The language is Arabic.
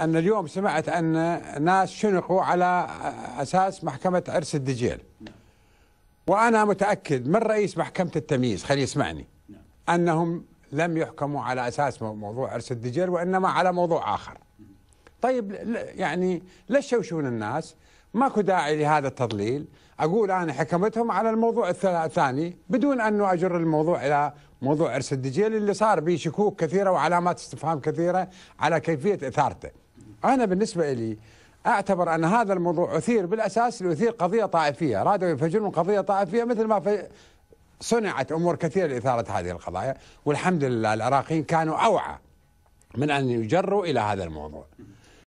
أن اليوم سمعت أن ناس شنقوا على أساس محكمة عرس الدجيل وأنا متأكد من رئيس محكمة التمييز خليه يسمعني أنهم لم يحكموا على أساس موضوع عرس الدجيل وإنما على موضوع آخر طيب يعني ليش يشوشون الناس ماكو داعي لهذا التضليل أقول أنا حكمتهم على الموضوع الثاني بدون أنه أجر الموضوع إلى موضوع عرس الدجيل اللي صار به شكوك كثيرة وعلامات استفهام كثيرة على كيفية إثارته أنا بالنسبة لي أعتبر أن هذا الموضوع أثير بالأساس ليثير قضية طائفية أرادوا يفجرون قضية طائفية مثل ما في صنعت أمور كثيرة لإثارة هذه القضايا والحمد لله العراقيين كانوا أوعى من أن يجروا إلى هذا الموضوع